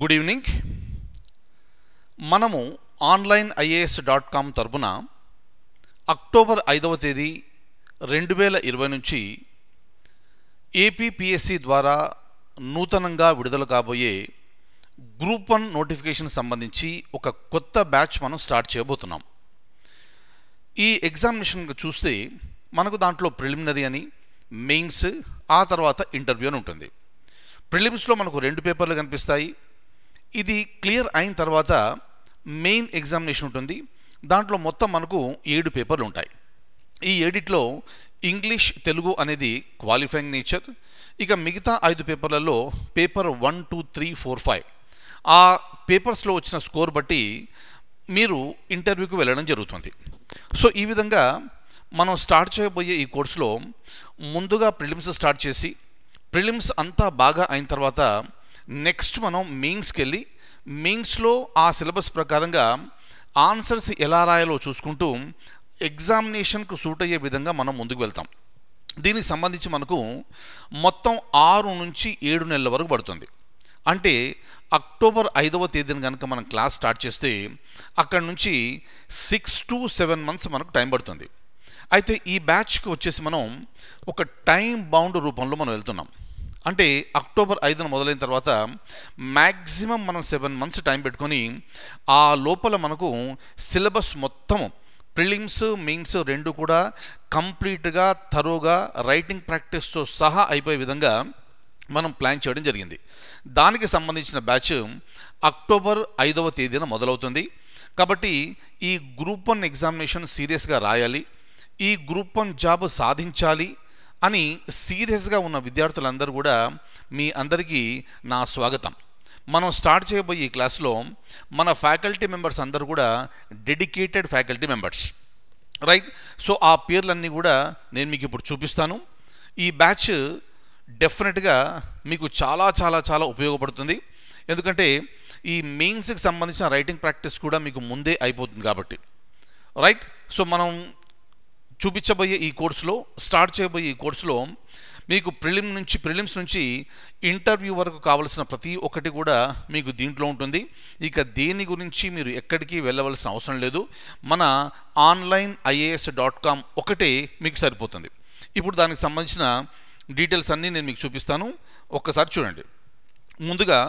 good evening మనము online IAS dot com తరపున October ఐదవ తేదీ రెండు వేల ఇరవై నుంచి ఏపీపిఎస్సి ద్వారా నూతనంగా విడుదల కాబోయే గ్రూప్ వన్ నోటిఫికేషన్ సంబంధించి ఒక కొత్త బ్యాచ్ మనం స్టార్ట్ చేయబోతున్నాం ఈ ఎగ్జామినేషన్ చూస్తే మనకు దాంట్లో ప్రిలిమినరీ అని మెయిన్స్ ఆ తర్వాత ఇంటర్వ్యూ అని ఉంటుంది ప్రిలిమ్స్లో మనకు రెండు పేపర్లు కనిపిస్తాయి ఇది క్లియర్ అయిన తర్వాత మెయిన్ ఎగ్జామినేషన్ ఉంటుంది దాంట్లో మొత్తం మనకు ఏడు పేపర్లు ఉంటాయి ఈ ఏడిట్లో ఇంగ్లీష్ తెలుగు అనేది క్వాలిఫైయింగ్ నేచర్ ఇక మిగతా ఐదు పేపర్లలో paper one two three four five ఆ పేపర్స్లో వచ్చిన స్కోర్ బట్టి మీరు ఇంటర్వ్యూకి వెళ్ళడం జరుగుతుంది సో ఈ విధంగా మనం స్టార్ట్ చేయబోయే ఈ కోర్సులో ముందుగా ప్రిలిమ్స్ స్టార్ట్ చేసి ప్రిలిమ్స్ అంతా బాగా అయిన తర్వాత నెక్స్ట్ మనం మీన్స్కి వెళ్ళి మీన్స్లో ఆ సిలబస్ ప్రకారంగా ఆన్సర్స్ ఎలా రాయాలో చూసుకుంటూ ఎగ్జామినేషన్కు సూట్ అయ్యే విధంగా మనం ముందుకు వెళ్తాం దీనికి సంబంధించి మనకు మొత్తం ఆరు నుంచి ఏడు నెలల వరకు పడుతుంది అంటే అక్టోబర్ ఐదవ తేదీన కనుక మనం క్లాస్ స్టార్ట్ చేస్తే అక్కడ నుంచి సిక్స్ టు సెవెన్ మంత్స్ మనకు టైం పడుతుంది అయితే ఈ బ్యాచ్కి వచ్చేసి మనం ఒక టైం బౌండ్ రూపంలో మనం వెళ్తున్నాం అంటే అక్టోబర్ ఐదున మొదలైన తర్వాత మ్యాక్సిమం మనం సెవెన్ మంత్స్ టైం పెట్టుకొని ఆ లోపల మనకు సిలబస్ మొత్తం ప్రిలిమ్స్ మీన్స్ రెండు కూడా కంప్లీట్గా తరోగా రైటింగ్ ప్రాక్టీస్తో సహా అయిపోయే విధంగా మనం ప్లాన్ చేయడం జరిగింది దానికి సంబంధించిన బ్యాచ్ అక్టోబర్ ఐదవ తేదీన మొదలవుతుంది కాబట్టి ఈ గ్రూప్ వన్ ఎగ్జామినేషన్ సీరియస్గా రాయాలి ఈ గ్రూప్ వన్ జాబ్ సాధించాలి అని సీరియస్గా ఉన్న విద్యార్థులందరూ కూడా మీ అందరికీ నా స్వాగతం మనం స్టార్ట్ చేయబోయే క్లాస్లో మన ఫ్యాకల్టీ మెంబర్స్ అందరూ కూడా dedicated faculty members right so ఆ పేర్లన్నీ కూడా నేను మీకు ఇప్పుడు చూపిస్తాను ఈ బ్యాచ్ డెఫినెట్గా మీకు చాలా చాలా చాలా ఉపయోగపడుతుంది ఎందుకంటే ఈ మెయిన్స్కి సంబంధించిన రైటింగ్ ప్రాక్టీస్ కూడా మీకు ముందే అయిపోతుంది కాబట్టి రైట్ సో మనం చూపించబోయే ఈ కోర్సులో స్టార్ట్ చేయబోయే ఈ కోర్సులో మీకు ప్రిలిమ్ నుంచి ప్రిలిమ్స్ నుంచి ఇంటర్వ్యూ వరకు కావలసిన ప్రతి ఒక్కటి కూడా మీకు దీంట్లో ఉంటుంది ఇక దేని గురించి మీరు ఎక్కడికి వెళ్ళవలసిన అవసరం లేదు మన ఆన్లైన్ ఐఏఎస్ డాట్ కామ్ ఒకటే మీకు సరిపోతుంది ఇప్పుడు దానికి సంబంధించిన డీటెయిల్స్ అన్నీ నేను మీకు చూపిస్తాను ఒక్కసారి చూడండి ముందుగా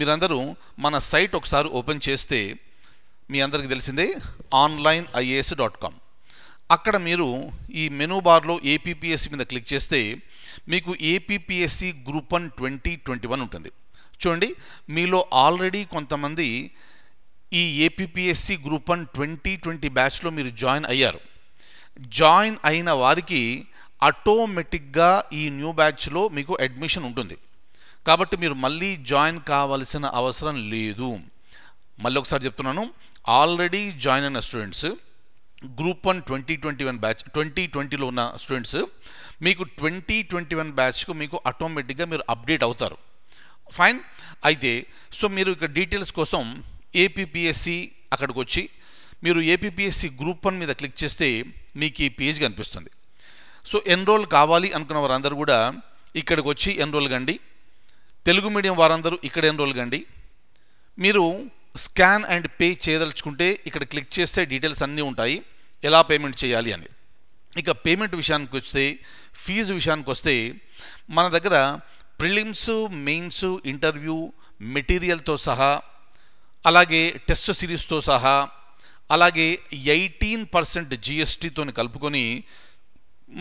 మీరందరూ మన సైట్ ఒకసారి ఓపెన్ చేస్తే మీ అందరికీ తెలిసిందే ఆన్లైన్ ఐఏఎస్ డాట్ కామ్ అక్కడ మీరు ఈ మెనూ బార్లో ఏపీపీఎస్సీ మీద క్లిక్ చేస్తే మీకు APPSC group one twenty twenty one ఉంటుంది చూడండి మీలో ఆల్రెడీ కొంతమంది ఈ APPSC group one twenty twenty బ్యాచ్లో మీరు జాయిన్ అయ్యారు జాయిన్ అయిన వారికి ఆటోమేటిక్గా ఈ న్యూ బ్యాచ్లో మీకు అడ్మిషన్ ఉంటుంది కాబట్టి మీరు మళ్ళీ జాయిన్ కావాల్సిన అవసరం లేదు మళ్ళీ ఒకసారి చెప్తున్నాను ఆల్రెడీ జాయిన్ అయిన students group one twenty twenty one batch twenty ట్వంటీలో ఉన్న స్టూడెంట్స్ మీకు ట్వంటీ ట్వంటీ వన్ బ్యాచ్కు మీకు ఆటోమేటిక్గా మీరు అప్డేట్ అవుతారు ఫైన్ అయితే సో మీరు ఇక్కడ డీటెయిల్స్ కోసం ఏపీపీఎస్సి అక్కడికి వచ్చి మీరు ఏపీపీఎస్సి గ్రూప్ వన్ మీద క్లిక్ చేస్తే మీకు ఈ పేజ్ కనిపిస్తుంది సో ఎన్రోల్ కావాలి అనుకున్న వారందరూ కూడా ఇక్కడికి వచ్చి ఎన్రోల్ కండి తెలుగు మీడియం వారందరూ ఇక్కడ ఎన్రోల్ కండి మీరు స్కాన్ అండ్ పే చేయదలుచుకుంటే ఇక్కడ క్లిక్ చేస్తే డీటెయిల్స్ అన్నీ ఉంటాయి ఎలా పేమెంట్ చేయాలి అని ఇక పేమెంట్ విషయానికి వస్తే ఫీజు విషయానికి వస్తే మన దగ్గర ప్రిలిమ్స్ మెయిన్స్ ఇంటర్వ్యూ మెటీరియల్తో సహా అలాగే టెస్ట్ సిరీస్తో సహా అలాగే ఎయిటీన్ పర్సెంట్ జిఎస్టీతో కలుపుకొని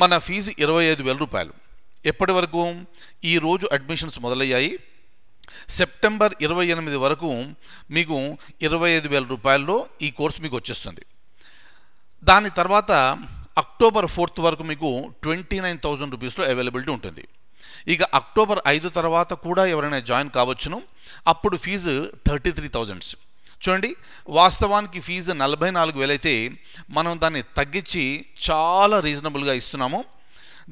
మన ఫీజు ఇరవై ఐదు వేల రూపాయలు ఎప్పటి వరకు ఈరోజు అడ్మిషన్స్ మొదలయ్యాయి సెప్టెంబర్ ఇరవై ఎనిమిది వరకు మీకు ఇరవై ఐదు వేల రూపాయల్లో ఈ కోర్సు మీకు వచ్చేస్తుంది దాని తర్వాత అక్టోబర్ ఫోర్త్ వరకు మీకు ట్వంటీ నైన్ థౌజండ్ రూపీస్లో అవైలబిలిటీ ఉంటుంది ఇక అక్టోబర్ ఐదు తర్వాత కూడా ఎవరైనా జాయిన్ కావచ్చును అప్పుడు ఫీజు థర్టీ త్రీ థౌజండ్స్ చూడండి వాస్తవానికి ఫీజు నలభై నాలుగు వేలైతే మనం దాన్ని తగ్గించి చాలా రీజనబుల్గా ఇస్తున్నాము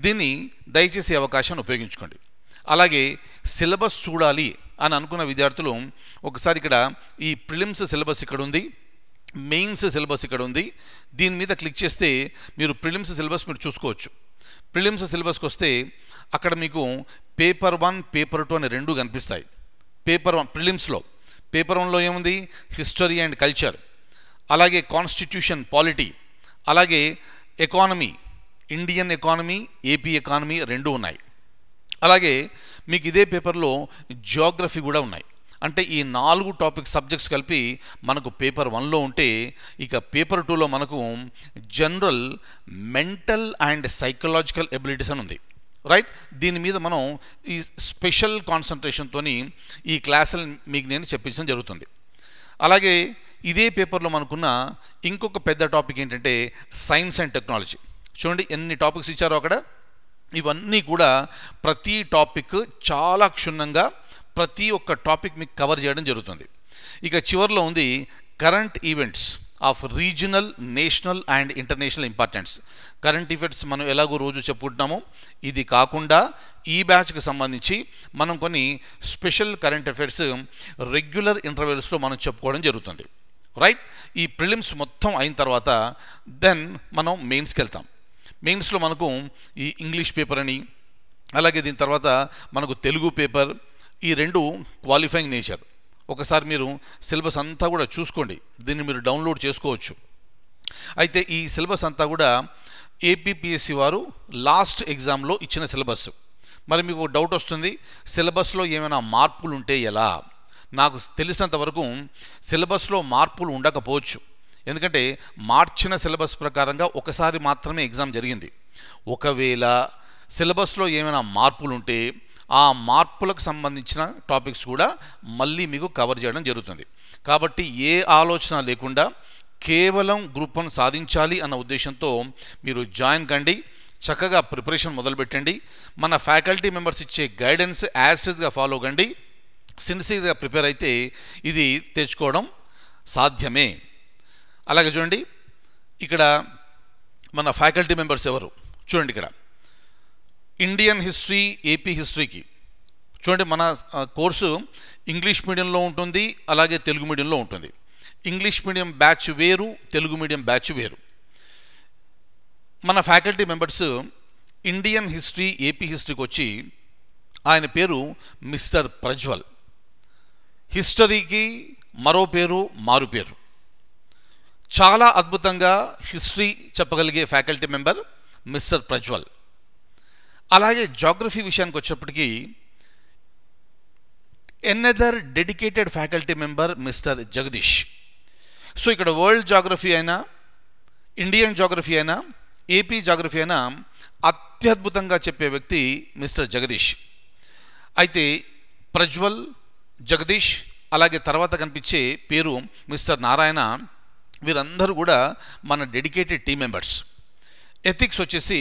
దీన్ని దయచేసే అవకాశాన్ని ఉపయోగించుకోండి అలాగే సిలబస్ చూడాలి అని అనుకున్న విద్యార్థులు ఒకసారి ఇక్కడ ఈ ప్రిలిమ్స్ సిలబస్ ఇక్కడ ఉంది మెయిన్స్ సిలబస్ ఇక్కడ ఉంది దీని మీద క్లిక్ చేస్తే మీరు ప్రిలిమ్స్ సిలబస్ మీరు చూసుకోవచ్చు ప్రిలిమ్స్ సిలబస్కి వస్తే అక్కడ మీకు పేపర్ వన్ పేపర్ టూ అనే రెండు కనిపిస్తాయి పేపర్ వన్ ప్రిలిమ్స్లో పేపర్ వన్లో ఏముంది హిస్టరీ అండ్ కల్చర్ అలాగే కాన్స్టిట్యూషన్ పాలిటీ అలాగే economy Indian economy AP economy రెండు ఉన్నాయి అలాగే మీకు ఇదే పేపర్లో జియోగ్రఫీ కూడా ఉన్నాయి అంటే ఈ నాలుగు టాపిక్ సబ్జెక్ట్స్ కలిపి మనకు పేపర్ వన్లో ఉంటే ఇక పేపర్ టూలో మనకు general mental and psychological abilities అని ఉంది రైట్ దీని మీద మనం ఈ స్పెషల్ కాన్సన్ట్రేషన్తో ఈ క్లాసులు మీకు నేను చెప్పించడం జరుగుతుంది అలాగే ఇదే పేపర్లో మనకున్న ఇంకొక పెద్ద టాపిక్ ఏంటంటే సైన్స్ అండ్ టెక్నాలజీ చూడండి ఎన్ని టాపిక్స్ ఇచ్చారో అక్కడ ఇవన్నీ కూడా ప్రతి టాపిక్ చాలా క్షుణ్ణంగా ప్రతి ఒక్క టాపిక్ మీకు కవర్ చేయడం జరుగుతుంది ఇక చివరిలో ఉంది current events of regional national and international importance current events మనం ఎలాగో రోజు చెప్పుకుంటున్నాము ఇది కాకుండా ఈ బ్యాచ్కి సంబంధించి మనం కొన్ని స్పెషల్ కరెంట్ అఫేర్స్ రెగ్యులర్ ఇంటర్వెల్స్లో మనం చెప్పుకోవడం జరుగుతుంది రైట్ ఈ ప్రిలిమ్స్ మొత్తం అయిన తర్వాత దెన్ మనం మెయిన్స్కి వెళ్తాం మెయిన్స్లో మనకు ఈ ఇంగ్లీష్ పేపర్ అని అలాగే దీని తర్వాత మనకు తెలుగు పేపర్ ఈ రెండు క్వాలిఫైంగ్ నేచర్ ఒకసారి మీరు సిలబస్ అంతా కూడా చూసుకోండి దీన్ని మీరు డౌన్లోడ్ చేసుకోవచ్చు అయితే ఈ సిలబస్ అంతా కూడా ఏపీపీఎస్సి వారు లాస్ట్ ఎగ్జామ్లో ఇచ్చిన సిలబస్ మరి మీకు డౌట్ వస్తుంది సిలబస్లో ఏమైనా మార్పులు ఉంటే ఎలా నాకు తెలిసినంత వరకు సిలబస్లో మార్పులు ఉండకపోవచ్చు ఎందుకంటే మార్చిన సిలబస్ ప్రకారంగా ఒకసారి మాత్రమే ఎగ్జామ్ జరిగింది ఒకవేళ సిలబస్లో ఏమైనా మార్పులు ఉంటే ఆ మార్పులకు సంబంధించిన టాపిక్స్ కూడా మళ్ళీ మీకు కవర్ చేయడం జరుగుతుంది కాబట్టి ఏ ఆలోచన లేకుండా కేవలం గ్రూప్ వన్ సాధించాలి అన్న ఉద్దేశంతో మీరు జాయిన్ కండి చక్కగా ప్రిపరేషన్ మొదలుపెట్టండి మన ఫ్యాకల్టీ మెంబర్స్ ఇచ్చే గైడెన్స్ యాస్టేజ్గా ఫాలో కండి సిన్సియర్గా ప్రిపేర్ అయితే ఇది తెచ్చుకోవడం సాధ్యమే అలాగే చూడండి ఇక్కడ మన ఫ్యాకల్టీ మెంబర్స్ ఎవరు చూడండి ఇక్కడ ఇండియన్ హిస్టరీ ఏపీ హిస్టరీకి చూడండి మన కోర్సు ఇంగ్లీష్ మీడియంలో ఉంటుంది అలాగే తెలుగు మీడియంలో ఉంటుంది ఇంగ్లీష్ మీడియం బ్యాచ్ వేరు తెలుగు మీడియం బ్యాచ్ వేరు మన faculty members Indian history AP హిస్టరీకి వచ్చి ఆయన పేరు మిస్టర్ ప్రజ్వల్ హిస్టరీకి మరో పేరు మారు పేరు చాలా అద్భుతంగా హిస్టరీ చెప్పగలిగే ఫ్యాకల్టీ మెంబర్ మిస్టర్ ప్రజ్వల్ అలాగే జియోగ్రఫీ విషయానికి వచ్చేప్పటికి another dedicated faculty member mister Jagdish so ఇక్కడ వరల్డ్ జియోగ్రఫీ అయినా ఇండియన్ జియోగ్రఫీ అయినా ఏపీ జియోగ్రఫీ అయినా అత్యద్భుతంగా చెప్పే వ్యక్తి మిస్టర్ జగదీష్ అయితే ప్రజ్వల్ జగదీష్ అలాగే తరువాత కనిపించే పేరు మిస్టర్ నారాయణ వీరందరూ కూడా మన డెడికేటెడ్ టీం మెంబర్స్ ఎథిక్స్ వచ్చేసి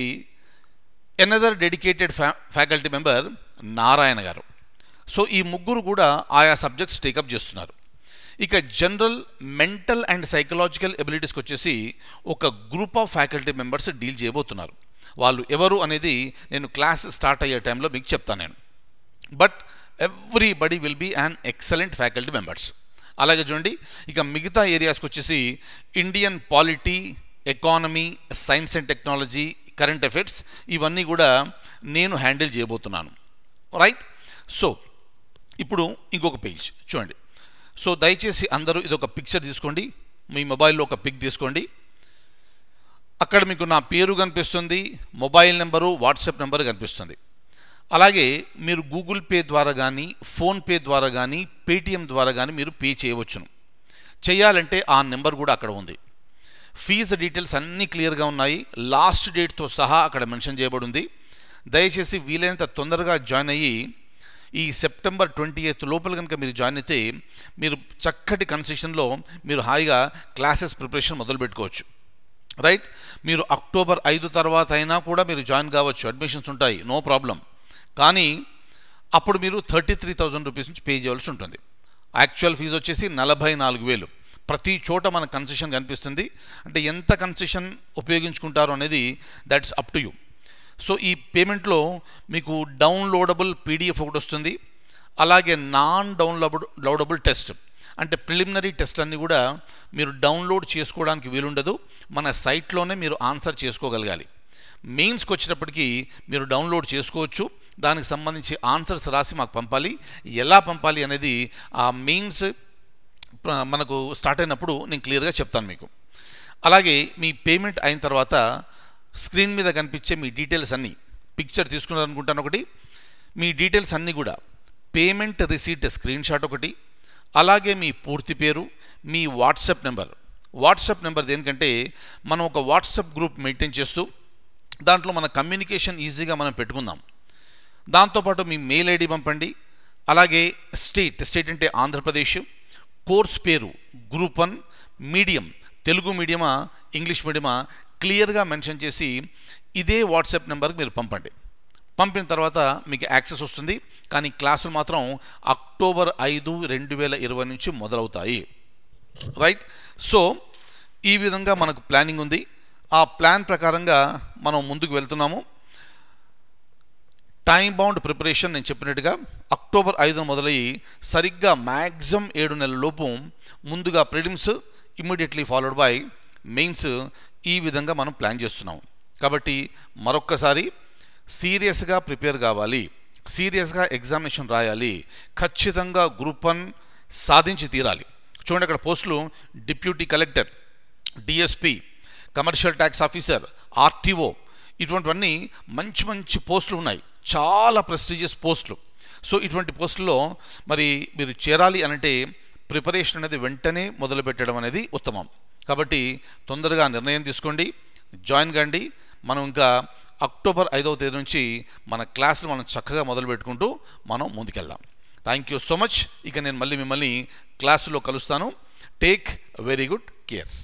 another dedicated fa faculty member Narayana గారు సో ఈ ముగ్గురు కూడా ఆయా సబ్జెక్ట్స్ టేకప్ చేస్తున్నారు ఇక జనరల్ మెంటల్ అండ్ సైకలాజికల్ ఎబిలిటీస్కి వచ్చేసి ఒక group of faculty members deal చేయబోతున్నారు వాళ్ళు ఎవరు అనేది నేను క్లాస్ స్టార్ట్ అయ్యే టైంలో మీకు చెప్తాను నేను but everybody will be an excellent faculty members అలాగే చూడండి ఇక మిగతా ఏరియాస్కి వచ్చేసి Indian polity economy science and technology current effects ఇవన్నీ కూడా నేను హ్యాండిల్ చేయబోతున్నాను రైట్ సో ఇప్పుడు ఇంకొక పేజ్ చూడండి సో దయచేసి అందరూ ఇది ఒక పిక్చర్ తీసుకోండి మీ మొబైల్లో ఒక పిక్ తీసుకోండి అక్కడ మీకు నా పేరు కనిపిస్తుంది మొబైల్ నెంబరు వాట్సాప్ నెంబరు కనిపిస్తుంది అలాగే మీరు గూగుల్ పే ద్వారా కానీ ఫోన్పే ద్వారా కానీ పేటిఎం ద్వారా కానీ మీరు పే చేయవచ్చును చేయాలంటే ఆ నెంబర్ కూడా అక్కడ ఉంది ఫీజు డీటెయిల్స్ అన్నీ క్లియర్గా ఉన్నాయి లాస్ట్ డేట్తో సహా అక్కడ మెన్షన్ చేయబడి ఉంది దయచేసి వీలైనంత తొందరగా జాయిన్ అయ్యి ఈ సెప్టెంబర్ ట్వంటీ ఎయిత్ లోపల కనుక మీరు జాయిన్ అయితే మీరు చక్కటి కన్సెషన్లో మీరు హాయిగా క్లాసెస్ ప్రిపరేషన్ మొదలుపెట్టుకోవచ్చు రైట్ మీరు అక్టోబర్ ఐదు తర్వాత అయినా కూడా మీరు జాయిన్ కావచ్చు అడ్మిషన్స్ ఉంటాయి నో ప్రాబ్లం కానీ అప్పుడు మీరు థర్టీ త్రీ థౌజండ్ రూపీస్ నుంచి పే చేయాల్సి ఉంటుంది యాక్చువల్ ఫీజు వచ్చేసి నలభై నాలుగు వేలు ప్రతి చోట మన కన్సెషన్ కనిపిస్తుంది అంటే ఎంత కన్సెషన్ ఉపయోగించుకుంటారో అనేది that's up to you so ఈ పేమెంట్లో మీకు డౌన్లోడబుల్ పీడిఎఫ్ ఒకటి వస్తుంది అలాగే నాన్ డౌన్లోడబుల్ లోడబుల్ టెస్ట్ అంటే ప్రిలిమినరీ టెస్ట్లన్నీ కూడా మీరు డౌన్లోడ్ చేసుకోవడానికి వీలుండదు మన సైట్లోనే మీరు ఆన్సర్ చేసుకోగలగాలి మెయిన్స్కి వచ్చినప్పటికీ మీరు డౌన్లోడ్ చేసుకోవచ్చు దానికి సంబంధించి ఆన్సర్స్ రాసి మాకు పంపాలి ఎలా పంపాలి అనేది ఆ మెయిన్స్ మనకు స్టార్ట్ అయినప్పుడు నేను క్లియర్గా చెప్తాను మీకు అలాగే మీ పేమెంట్ అయిన తర్వాత స్క్రీన్ మీద కనిపించే మీ డీటెయిల్స్ అన్నీ పిక్చర్ తీసుకున్నారనుకుంటాను ఒకటి మీ డీటెయిల్స్ అన్నీ కూడా పేమెంట్ రిసీట్ స్క్రీన్ షాట్ ఒకటి అలాగే మీ పూర్తి పేరు మీ వాట్సాప్ నెంబర్ వాట్సాప్ నెంబర్ దేనికంటే మనం ఒక వాట్సాప్ గ్రూప్ మెయింటైన్ చేస్తూ దాంట్లో మన కమ్యూనికేషన్ ఈజీగా మనం పెట్టుకుందాం దాంతోపాటు మీ మెయిల్ ఐడి పంపండి అలాగే స్టేట్ స్టేట్ అంటే ఆంధ్రప్రదేశ్ కోర్స్ పేరు గ్రూప్ వన్ మీడియం తెలుగు మీడియమా ఇంగ్లీష్ మీడియమా క్లియర్గా మెన్షన్ చేసి ఇదే వాట్సాప్ నెంబర్కి మీరు పంపండి పంపిన తర్వాత మీకు యాక్సెస్ వస్తుంది కానీ క్లాసులు మాత్రం అక్టోబర్ ఐదు రెండు వేల ఇరవై నుంచి మొదలవుతాయి రైట్ సో ఈ విధంగా మనకు ప్లానింగ్ ఉంది ఆ ప్లాన్ ప్రకారంగా మనం ముందుకు వెళ్తున్నాము టైం బౌండ్ ప్రిపరేషన్ నేను చెప్పినట్టుగా అక్టోబర్ ఐదున మొదలయ్యి సరిగ్గా మ్యాక్సిమం ఏడు నెలల లోపు ముందుగా prelims immediately followed by mains ఈ విధంగా మనం ప్లాన్ చేస్తున్నాం కాబట్టి మరొక్కసారి సీరియస్గా ప్రిపేర్ కావాలి సీరియస్గా ఎగ్జామినేషన్ రాయాలి ఖచ్చితంగా గ్రూప్ వన్ సాధించి తీరాలి చూడండి అక్కడ పోస్టులు deputy collector DSP commercial tax officer RTO ఇటువంటివన్నీ మంచి మంచి పోస్టులు ఉన్నాయి చాలా ప్రెస్టీజియస్ పోస్టులు సో ఇటువంటి పోస్టుల్లో మరి మీరు చేరాలి అనంటే ప్రిపరేషన్ అనేది వెంటనే మొదలుపెట్టడం అనేది ఉత్తమం కాబట్టి తొందరగా నిర్ణయం తీసుకోండి జాయిన్ కండి మనం ఇంకా అక్టోబర్ ఐదవ తేదీ నుంచి మన క్లాసులు మనం చక్కగా మొదలు పెట్టుకుంటూ మనం ముందుకెళ్దాం థ్యాంక్ యూ సో మచ్ ఇక నేను మళ్ళీ మిమ్మల్ని క్లాసులో కలుస్తాను టేక్ వెరీ గుడ్ కేర్